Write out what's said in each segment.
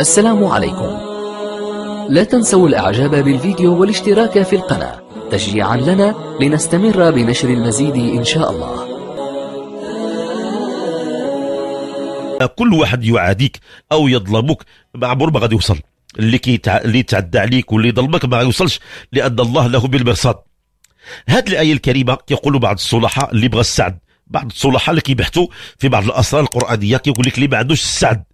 السلام عليكم لا تنسوا الاعجاب بالفيديو والاشتراك في القناة تشجيعا لنا لنستمر بنشر المزيد ان شاء الله كل واحد يعاديك او يظلمك عمره ما غادي يوصل اللي كيتع... اللي عليك واللي يظلمك ما يوصلش لان الله له بالمرصاد هذه الايه الكريمه كيقولوا بعض الصلحاء اللي بغى السعد بعض الصلحاء اللي كيبحثوا في بعض الاسرار القرانيه كيقول لك اللي ما عندوش السعد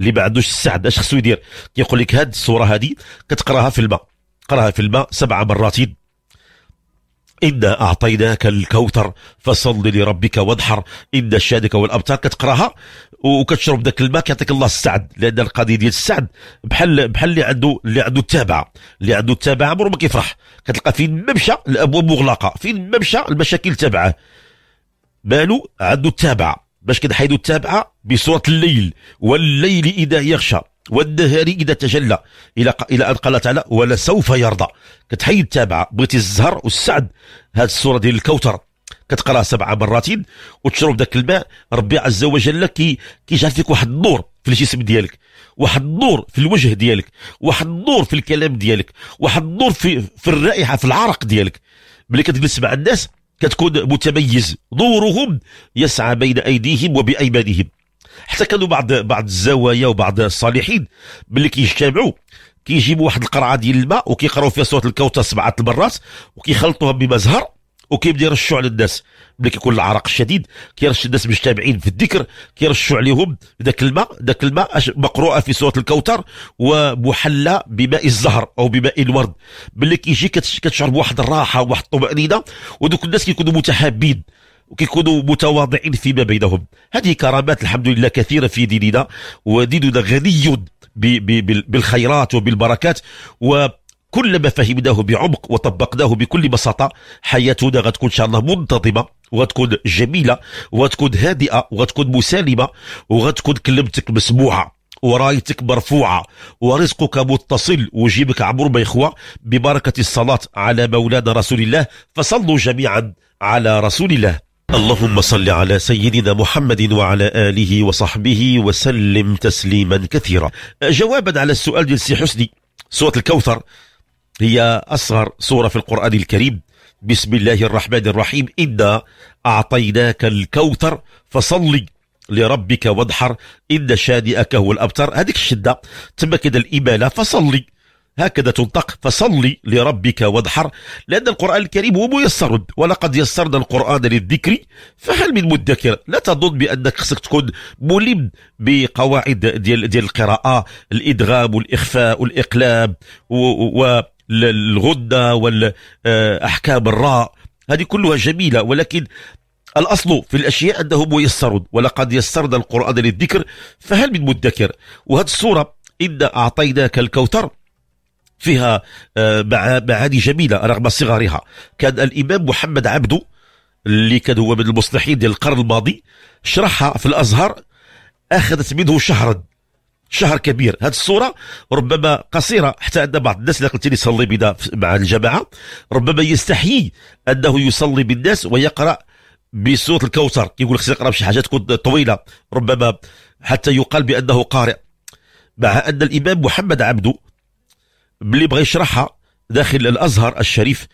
اللي ما عندوش السعد اش خصو يدير كيقول لك هاد الصوره هادي كتقراها في الماء قراها في الماء سبع مرات إنا أعطيناك الكوثر فصل لربك وانحر إن الشادك والأبتر كتقراها وكتشرب داك الماء كيعطيك الله السعد لأن القضية ديال السعد بحال بحال اللي عنده اللي عنده التابعة اللي عنده التابعة عمره ما كيفرح كتلقى فين ما مشى الأبواب مغلقة فين ما مشى المشاكل تابعه مالو عنده التابعة باش كتحيدوا التابعه بصوره الليل والليل اذا يغشى والنهار اذا تجلى الى الى ان قال تعالى ولسوف يرضى كتحيد التابعه بغيتي الزهر والسعد هذه الصوره ديال الكوثر كتقراها سبع مرات وتشرب ذاك الماء ربي عز وجل كي كيجعل فيك واحد النور في الجسم ديالك واحد النور في الوجه ديالك واحد النور في الكلام ديالك واحد النور في في الرائحه في العرق ديالك ملي كتجلس مع الناس كتكون متميز دورهم يسعى بين ايديهم وبايمانهم حتى كانوا بعض بعض الزوايا وبعض الصالحين ملي كيجتمعوا كيجيبوا واحد القرعه ديال الماء وكيقراوا فيها سوره الكوثر سبعه المرات وكيخلطوها بمزهر وكيبدا يرشوا على الناس ملي كيكون العرق الشديد كيرش الناس مجتمعين في الذكر كيرشوا عليهم ذاك الماء ذاك الماء مقروءه في سوره الكوثر ومحلى بماء الزهر او بماء الورد ملي كيجي كتشعر بواحد الراحه وواحد الطمانينه ودوك الناس كيكونوا متحابين وكيكونوا متواضعين فيما بينهم هذه كرامات الحمد لله كثيره في ديننا وديننا غني بالخيرات وبالبركات و كلما فهمناه بعمق وطبقناه بكل بساطة حياتنا غتكون إن شاء الله منتظمة وغتكون جميلة وغتكون هادئة وغتكون مسالمة وغتكون كلمتك مسموعة ورايتك مرفوعة ورزقك متصل وجيبك عمر ما يخوى ببركة الصلاة على مولانا رسول الله فصلوا جميعا على رسول الله اللهم صل على سيدنا محمد وعلى آله وصحبه وسلم تسليما كثيرا جوابا على السؤال ديال حسني سورة الكوثر هي أصغر سورة في القرآن الكريم بسم الله الرحمن الرحيم إنا أعطيناك الكوثر فصلي لربك وانحر إن شانئك هو الأبتر هذيك الشدة تم كده الإمالة فصلي هكذا تنطق فصلي لربك وانحر لأن القرآن الكريم هو ميسر ولقد يسرنا القرآن للذكر فهل من مدكر لا تظن بأنك خصك تكون ملم بقواعد ديال ديال القراءة الإدغام والإخفاء والإقلاب و, و الغدة والأحكام الراء هذه كلها جميلة ولكن الأصل في الأشياء أنه ميسر ولقد يسرنا القرآن للذكر فهل من مدكر وهذه الصورة إنا أعطيناك الكوثر فيها آه، معاني جميلة رغم صغرها كان الإمام محمد عبده اللي كان هو من المصلحين للقرن الماضي شرحها في الأزهر أخذت منه شهرا شهر كبير هذه الصوره ربما قصيره حتى ان بعض الناس اللي قلت لي يصلي بنا مع الجماعه ربما يستحيي انه يصلي بالناس ويقرا بصوت الكوثر يقول خصني نقرا بشي حاجه تكون طويله ربما حتى يقال بانه قارئ مع ان الامام محمد عبده اللي بغى يشرحها داخل الازهر الشريف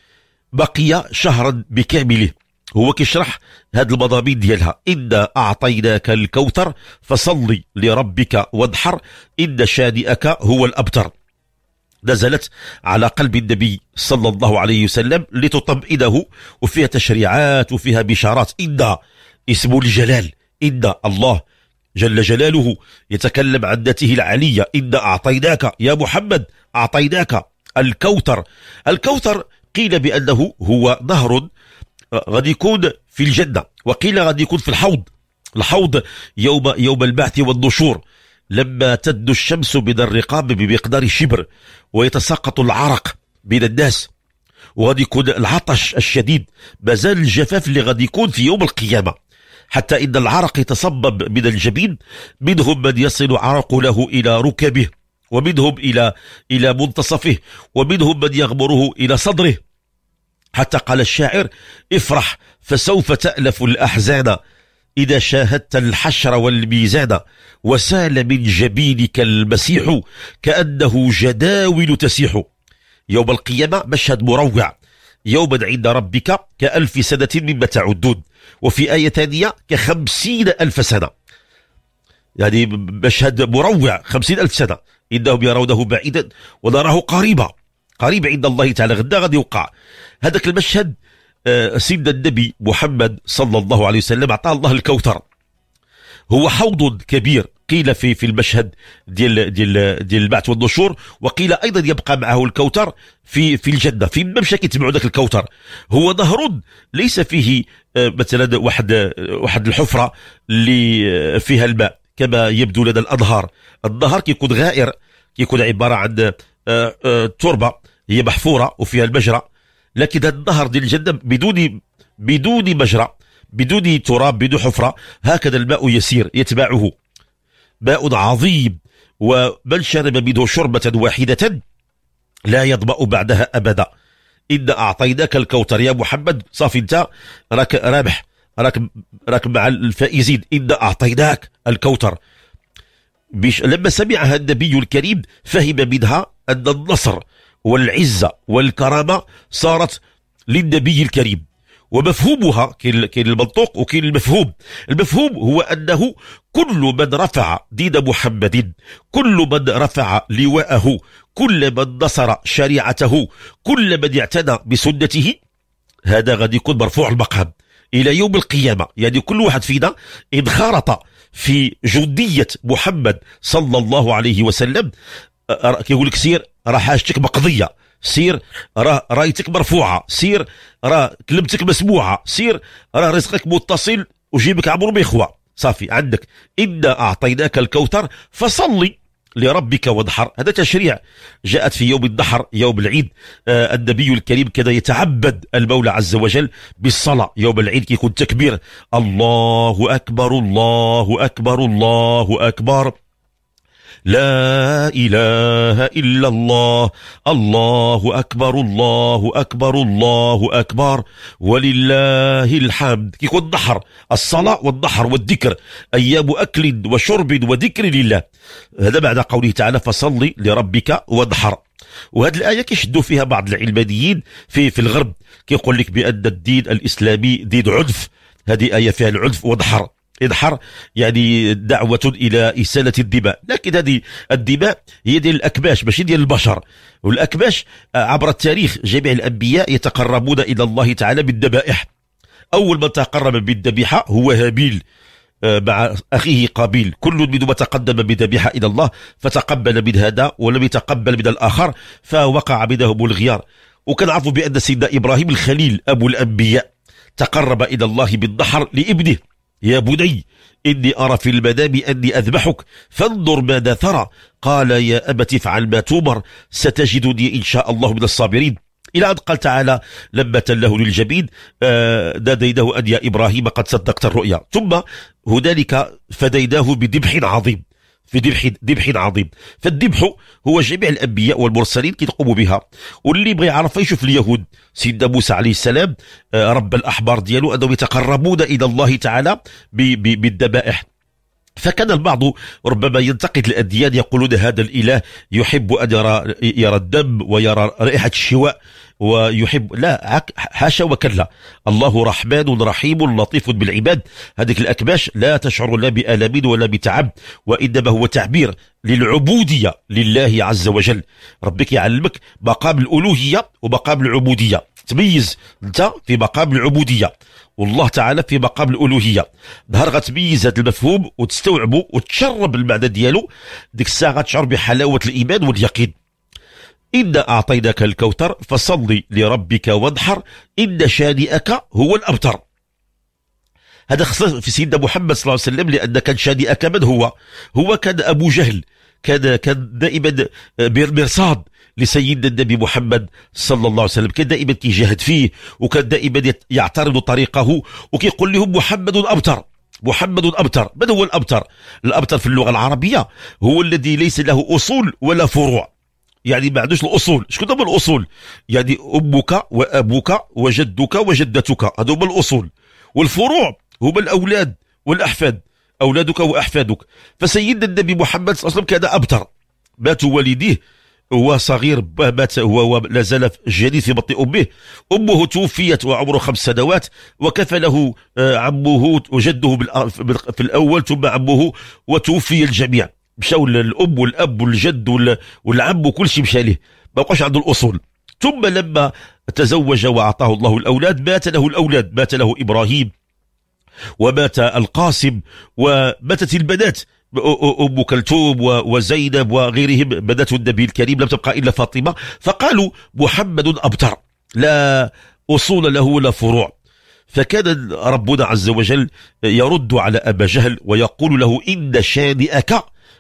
بقي شهرا بكامله هو كيشرح هاد المضامين ديالها إنا أعطيناك الكوثر فصلي لربك وانحر إن شانئك هو الأبتر نزلت على قلب النبي صلى الله عليه وسلم لتطمئنه وفيها تشريعات وفيها بشارات إذا اسم الجلال إن الله جل جلاله يتكلم عن ذاته العلية إن أعطيناك يا محمد أعطيناك الكوثر الكوثر قيل بأنه هو نهر غادي يكون في الجنة وقيل غادي يكون في الحوض الحوض يوم يوم البعث والنشور لما تد الشمس من الرقاب بمقدار شبر ويتساقط العرق بين الناس وغادي يكون العطش الشديد مازال الجفاف اللي غادي يكون في يوم القيامة حتى إن العرق يتصبب من الجبين منهم من يصل عرق له إلى ركبه ومنهم إلى إلى منتصفه ومنهم من يغمره إلى صدره حتى قال الشاعر افرح فسوف تألف الأحزان إذا شاهدت الحشر والميزان وسال من جبينك المسيح كأنه جداول تسيح يوم القيامة مشهد مروع يوما عند ربك كألف سنة مما تعدون وفي آية ثانية كخمسين ألف سنة يعني مشهد مروع خمسين ألف سنة إنهم يرونه بعيدا ونراه قريبا قريب عند الله تعالى غدا غادي يوقع هذاك المشهد آه، سيدنا النبي محمد صلى الله عليه وسلم اعطاه الله الكوثر هو حوض كبير قيل في في المشهد ديال ديال ديال البعث والنشور وقيل ايضا يبقى معه الكوثر في في الجنه في ممشى كيتبعوا ذاك الكوثر هو نهر ليس فيه آه، مثلا واحد واحد الحفره اللي آه، فيها الماء كما يبدو لدى الاظهار النهر كيكون غائر كيكون عباره عن تربه هي محفوره وفيها المجرى لكن هذا النهر ديال الجنه بدون بدون مجرى بدون تراب بدون حفره هكذا الماء يسير يتبعه ماء عظيم ومن شرب منه شربه واحده لا يظمأ بعدها ابدا إن أعطيناك الكوثر يا محمد صافي أنت راك رابح راك راك مع الفائزين إن أعطيناك الكوثر لما سمعها النبي الكريم فهم منها أن النصر والعزة والكرامة صارت للنبي الكريم ومفهومها كاين المنطوق وكاين المفهوم المفهوم هو أنه كل من رفع دين محمد كل من رفع لواءه كل من نصر شريعته كل من اعتنى بسنته هذا غادي يكون مرفوع المقام إلى يوم القيامة يعني كل واحد فينا انخرط في جندية محمد صلى الله عليه وسلم كيقول لك سير راه حاجتك مقضيه سير راه رايتك مرفوعه سير راه كلمتك مسموعه سير راه رزقك متصل وجيبك عبر بيخوى صافي عندك انا اعطيناك الكوثر فصلي لربك وانحر هذا تشريع جاءت في يوم الدحر يوم العيد آه النبي الكريم كان يتعبد المولى عز وجل بالصلاة يوم العيد كيكون تكبير الله أكبر الله أكبر الله أكبر لا إله إلا الله الله أكبر الله أكبر الله أكبر ولله الحمد كيك والضحر الصلاة والضحر والذكر أيام أكل وشرب وذكر لله هذا بعد قوله تعالى فصلي لربك وضحر وهذه الايه كيشدوا فيها بعض العلمانيين في في الغرب كيقول لك بان الدين الاسلامي دين عدف هذه ايه فيها العنف وضحر إدحار يعني دعوة إلى إسالة الدماء لكن هذه الدماء هي ديال الأكباش ماشي ديال البشر والأكباش عبر التاريخ جميع الأنبياء يتقربون إلى الله تعالى بالذبائح أول من تقرب بالذبيحة هو هابيل آه، مع أخيه قابيل كل منهما تقدم بذبيحة إلى الله فتقبل من هذا ولم يتقبل من الآخر فوقع بينهم الغيار وكنعرفوا بأن سيدنا إبراهيم الخليل أبو الأنبياء تقرب إلى الله بالضحر لابنه يا بني إني أرى في المنام أني أذبحك فانظر ماذا ترى قال يا أبت افعل ما تؤمر ستجدني إن شاء الله من الصابرين إلى أن قال تعالى لما له للجبين آه، ناديناه أن يا إبراهيم قد صدقت الرؤيا ثم هنالك فديناه بذبح عظيم في ذبح ذبح عظيم فالذبح هو جميع الانبياء والمرسلين كيتقوم بها واللي بغى يعرف يشوف اليهود سيدنا موسى عليه السلام آه، رب الاحبار ديالو انهم يتقربون الى الله تعالى بالذبائح فكان البعض ربما ينتقد الاديان يقولون هذا الاله يحب ان يرى يرى الدم ويرى رائحه الشواء ويحب لا حاشا وكلا الله رحمن رحيم لطيف بالعباد هذيك الأكباش لا تشعر لا بآلام ولا بتعب وإنما هو تعبير للعبودية لله عز وجل ربك يعلمك مقام الألوهية ومقام العبودية تميز انت في مقام العبوديه والله تعالى في مقام الالوهيه نهار غتميز هذا المفهوم وتستوعبه وتشرب المعنى ديالو ديك الساعه غتشعر بحلاوه الايمان واليقين إن أعطيناك الكوثر فصل لربك وانحر إن شانئك هو الأبتر هذا خص في سيدنا محمد صلى الله عليه وسلم لأن كان شانئك من هو هو كان أبو جهل كان كان دائما مرصاد آه، لسيدنا النبي محمد صلى الله عليه وسلم كان دائما كيجاهد فيه وكان دائما يعترض طريقه وكيقول لهم محمد أبتر محمد الأبتر من هو الأبتر الأبتر في اللغة العربية هو الذي ليس له أصول ولا فروع يعني ما عندوش الاصول شكون هما الاصول يعني امك وابوك وجدك وجدتك هذو هما الاصول والفروع هما الاولاد والاحفاد اولادك واحفادك فسيدنا النبي محمد صلى الله عليه وسلم كان ابتر مات والديه هو صغير مات هو لا زال جديد في بطن امه امه توفيت وعمره خمس سنوات وكفله آه، عمه وجده في الاول ثم عمه وتوفي الجميع مشاو الاب والاب والجد والعم وكل شيء مشى ليه ما بقاش عنده الاصول ثم لما تزوج واعطاه الله الاولاد مات له الاولاد مات له ابراهيم ومات القاسم وماتت البنات ام كلثوم وزينب وغيرهم بنات النبي الكريم لم تبقى الا فاطمه فقالوا محمد ابتر لا اصول له ولا فروع فكان ربنا عز وجل يرد على ابا جهل ويقول له ان شانئك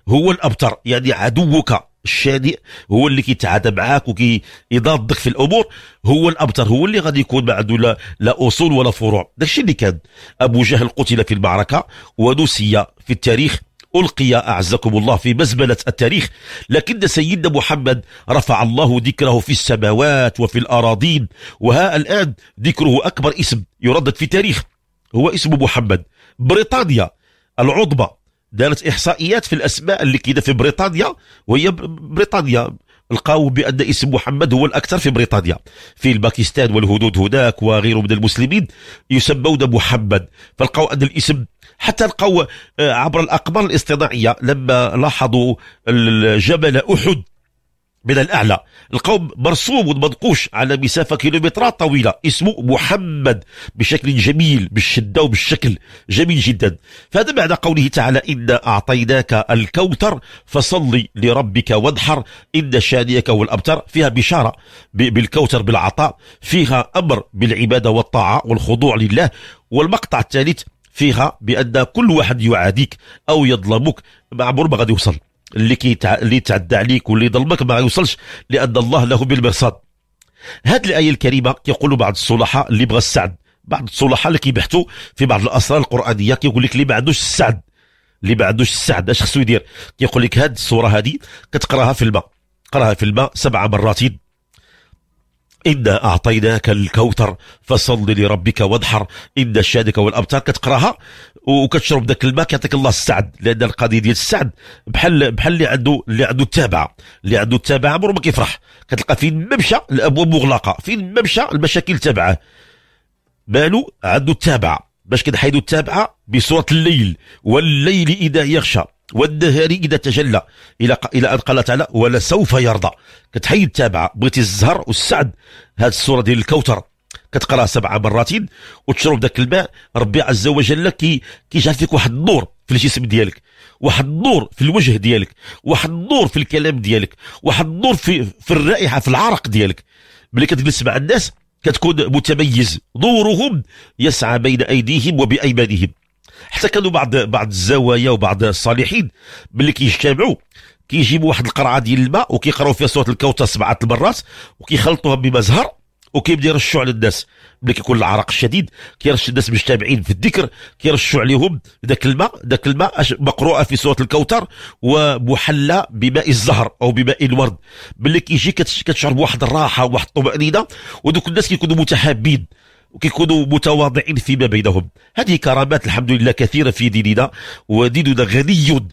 هو الابتر يعني عدوك الشادئ هو اللي كيتعادى معاك وكيضادك في الامور هو الابتر هو اللي غادي يكون ما عنده لا, لا اصول ولا فروع داكشي اللي كان ابو جهل قتل في المعركه ونسي في التاريخ ألقي أعزكم الله في مزبلة التاريخ لكن سيدنا محمد رفع الله ذكره في السماوات وفي الأراضين وها الآن ذكره أكبر اسم يردد في تاريخ هو اسم محمد بريطانيا العظمى دارت احصائيات في الاسماء اللي كاينه في بريطانيا وهي بريطانيا لقاو بان اسم محمد هو الاكثر في بريطانيا في الباكستان والهنود هناك وغيره من المسلمين يسمون محمد فلقاو ان الاسم حتى لقاو آه، عبر الاقمار الاصطناعيه لما لاحظوا جبل احد من الأعلى القوم مرسوم ومنقوش على مسافة كيلومترات طويلة اسمه محمد بشكل جميل بالشدة وبالشكل جميل جدا فهذا معنى قوله تعالى إنا أعطيناك الكوثر فصل لربك وانحر إن شانيك هو الأبتر فيها بشارة بالكوثر بالعطاء فيها أمر بالعبادة والطاعة والخضوع لله والمقطع الثالث فيها بأن كل واحد يعاديك أو يظلمك مع ما غادي يوصل اللي كيتع... اللي يتعدى عليك واللي يظلمك ما يوصلش لان الله له بالمرصاد هذه الايه الكريمه كيقولوا بعض الصلحاء اللي بغى السعد بعض الصلحاء اللي كيبحثوا في بعض الاسرار القرانيه كيقول لك اللي ما عندوش السعد اللي ما عندوش السعد اش خصو يدير كيقول لك هذه الصوره هذه كتقراها في الماء قراها في الماء سبع مرات إنا أعطيناك الكوثر فصل لربك وانحر إن الشادك والأبتر كتقراها وكتشرب ذاك الماء كيعطيك الله السعد لان القضيه ديال السعد بحال بحال اللي عنده اللي عنده التابعه اللي عنده التابعه عمره ما كيفرح كتلقى فين ما مشى الابواب مغلقه فين ما مشى المشاكل تابعه مالو عنده التابعه باش كنحيدوا التابعه بصوره الليل والليل اذا يغشى والنهار اذا تجلى الى الى ان قال تعالى ولسوف يرضى كتحيد التابعه بغيتي الزهر والسعد هذه الصوره ديال الكوثر كتقراه سبع مرات وتشرب ذاك الماء ربي عز وجل كي كيجعل فيك واحد النور في الجسم ديالك واحد النور في الوجه ديالك واحد النور في الكلام ديالك واحد النور في في الرائحه في العرق ديالك ملي كتجلس مع الناس كتكون متميز نورهم يسعى بين ايديهم وبايمانهم حتى كانوا بعض بعض الزوايا وبعض الصالحين ملي كيجتمعوا كيجيبوا واحد القرعه ديال الماء وكيقراوا فيها سوره الكوثر سبعه المرات وكيخلطوها بمزهر وكيبدا يرشوا على الناس ملي كيكون العرق الشديد كيرش الناس مجتمعين في الذكر كيرشوا عليهم ذاك الماء ذاك الماء مقروءه في سوره الكوثر ومحلى بماء الزهر او بماء الورد ملي كيجي كتشعر بواحد الراحه وواحد الطمانينه ودوك الناس كيكونوا متحابين وكيكونوا متواضعين فيما بينهم هذه كرامات الحمد لله كثيرة في ديننا وديننا غني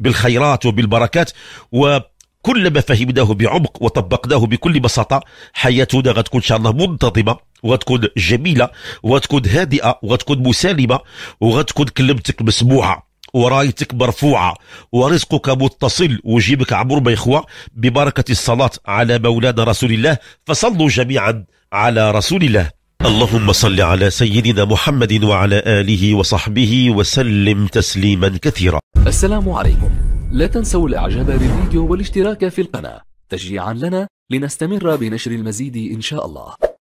بالخيرات وبالبركات و كلما فهمناه بعمق وطبقناه بكل بساطة حياتنا غتكون إن شاء الله منتظمة وغتكون جميلة وغتكون هادئة وغتكون مسالمة وغتكون كلمتك مسموعة ورايتك مرفوعة ورزقك متصل وجيبك عمر ما يخوى ببركة الصلاة على مولانا رسول الله فصلوا جميعا على رسول الله اللهم صل على سيدنا محمد وعلى آله وصحبه وسلم تسليما كثيرا السلام عليكم لا تنسوا الاعجاب بالفيديو والاشتراك في القناة تشجيعا لنا لنستمر بنشر المزيد إن شاء الله